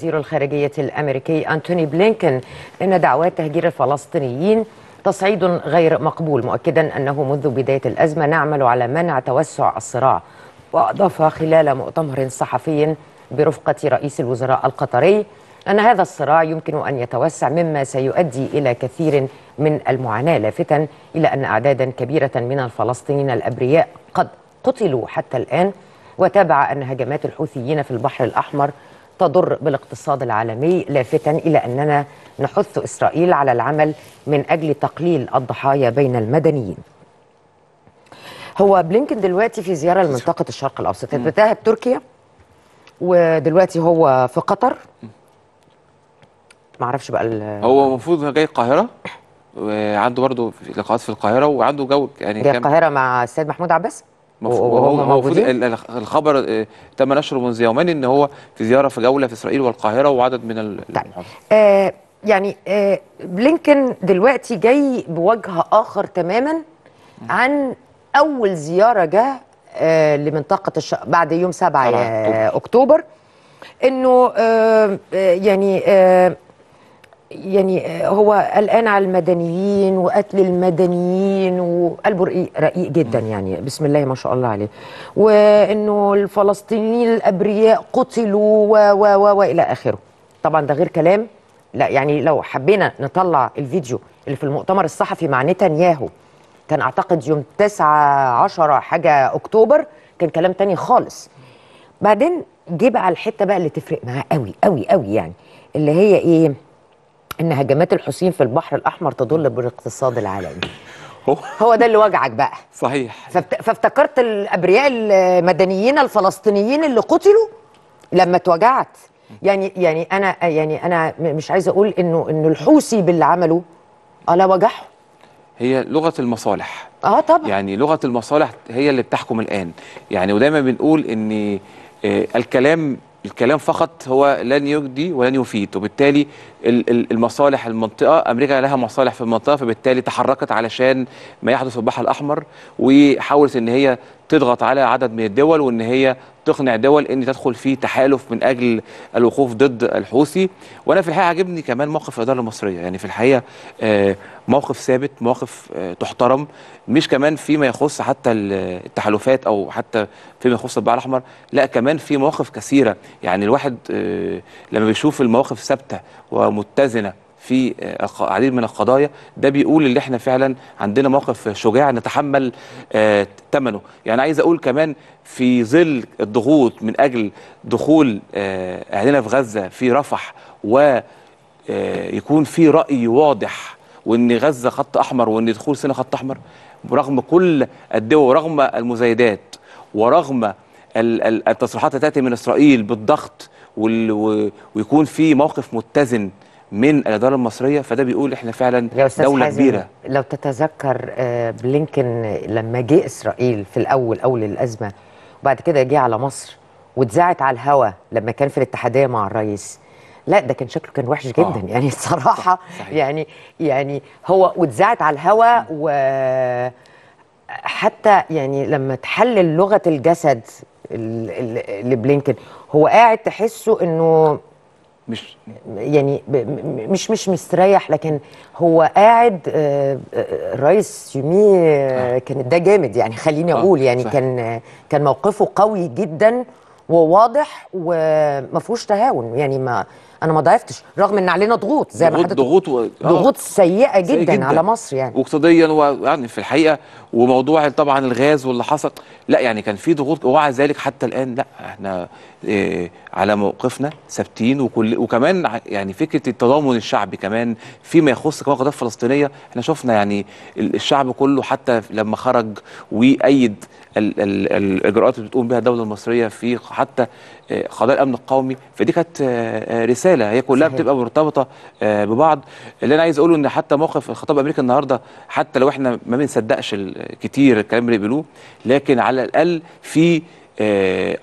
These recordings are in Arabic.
وزير الخارجية الأمريكي أنتوني بلينكن أن دعوات تهجير الفلسطينيين تصعيد غير مقبول مؤكدا أنه منذ بداية الأزمة نعمل على منع توسع الصراع وأضاف خلال مؤتمر صحفي برفقة رئيس الوزراء القطري أن هذا الصراع يمكن أن يتوسع مما سيؤدي إلى كثير من المعاناة لافتا إلى أن أعدادا كبيرة من الفلسطينيين الأبرياء قد قتلوا حتى الآن وتابع أن هجمات الحوثيين في البحر الأحمر تضر بالاقتصاد العالمي لافتا إلى أننا نحث إسرائيل على العمل من أجل تقليل الضحايا بين المدنيين هو بلينكن دلوقتي في زيارة لمنطقة الشرق الأوسط كانت تركيا ودلوقتي هو في قطر معرفش بقى هو المفروض جاي القاهرة وعنده برضه لقاءات في القاهرة وعنده جو يعني جاي القاهرة مع السيد محمود عباس وهو المفروض الخبر آه، تم نشره منذ يومين ان هو في زياره في جوله في اسرائيل والقاهره وعدد من طيب. المحافظات آه يعني آه بلينكن دلوقتي جاي بوجه اخر تماما عن اول زياره جه آه لمنطقه الش... بعد يوم 7 آه اكتوبر انه آه, آه، يعني آه يعني آه، هو قلقان على المدنيين وقتل المدنيين وقلبه رقيق رقيق جدا يعني بسم الله ما شاء الله عليه وانه الفلسطينيين الابرياء قتلوا و و و الى اخره طبعا ده غير كلام لا يعني لو حبينا نطلع الفيديو اللي في المؤتمر الصحفي مع نتنياهو كان اعتقد يوم 9 10 حاجه اكتوبر كان كلام تاني خالص بعدين جه بقى الحته بقى اللي تفرق معاه قوي قوي قوي يعني اللي هي ايه ان هجمات الحوثيين في البحر الاحمر تضل بالاقتصاد العالمي هو ده اللي وجعك بقى صحيح فافتكرت الابرياء المدنيين الفلسطينيين اللي قتلوا لما اتوجعت يعني يعني انا يعني انا مش عايز اقول انه انه الحوثي باللي عمله الا وجعهم هي لغه المصالح اه طبعا يعني لغه المصالح هي اللي بتحكم الان يعني ودايما بنقول ان آه، الكلام الكلام فقط هو لن يجدي ولن يفيد وبالتالي المصالح المنطقة أمريكا لها مصالح في المنطقة فبالتالي تحركت علشان ما يحدث في البحر الأحمر وحاولت أن هي تضغط على عدد من الدول وان هي تقنع دول ان تدخل في تحالف من اجل الوقوف ضد الحوثي وانا في الحقيقه عجبني كمان موقف الاداره المصريه يعني في الحقيقه آه، موقف ثابت موقف آه، تحترم مش كمان فيما يخص حتى التحالفات او حتى فيما يخص البحر الاحمر لا كمان في مواقف كثيره يعني الواحد آه، لما بيشوف المواقف ثابته ومتزنه في آه، العديد من القضايا ده بيقول اللي احنا فعلا عندنا موقف شجاع نتحمل ثمنه آه، يعني عايز اقول كمان في ظل الضغوط من اجل دخول آه، اهلنا في غزه في رفح ويكون في راي واضح وان غزه خط احمر وان دخول سنة خط احمر برغم كل الدول ورغم المزايدات ورغم التصريحات التي تاتي من اسرائيل بالضغط ويكون في موقف متزن من الاداره المصريه فده بيقول احنا فعلا دوله كبيره لو تتذكر آه، بلينكن لما جه اسرائيل في الاول اول الازمه وبعد كده جه على مصر واتذاعت على الهوا لما كان في الاتحاديه مع الرئيس لا ده كان شكله كان وحش جدا آه. يعني الصراحه صحيح. يعني يعني هو واتذاعت على الهوا و حتى يعني لما تحلل لغه الجسد لبلينكن هو قاعد تحسه انه مش يعني مش مش مستريح لكن هو قاعد آه، آه، الرئيس يومي آه، كان ده جامد يعني خليني اقول يعني كان كان موقفه قوي جدا وواضح وما فيهوش تهاون يعني ما انا ما ضعفتش رغم ان علينا ضغوط زي ما حضرتك ضغوط و... آه، ضغوط سيئه جدا, جدا على مصر يعني واقتصاديا ويعني في الحقيقه وموضوع طبعا الغاز واللي حصل لا يعني كان في ضغوط ومع ذلك حتى الان لا احنا إيه على موقفنا ثابتين وكل وكمان يعني فكره التضامن الشعبي كمان فيما يخص كمان القضيه الفلسطينيه احنا شفنا يعني الشعب كله حتى لما خرج وايد الاجراءات اللي بتقوم بها الدوله المصريه في حتى آه، قضايا الامن القومي فدي كانت آه، آه، رساله هي كلها بتبقى مرتبطه ببعض اللي انا عايز اقوله ان حتى موقف الخطاب الامريكي النهارده حتى لو احنا ما بنصدقش كتير الكلام اللي بيقولوه لكن على الاقل في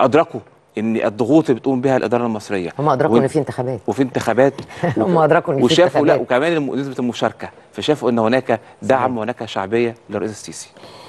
ادركوا ان الضغوط اللي بتقوم بها الاداره المصريه هم ادركوا ان في انتخابات وفي انتخابات هم ادركوا ان في وشافوا لا وكمان نسبه المشاركه فشافوا ان هناك دعم وهناك شعبيه للرئيس السيسي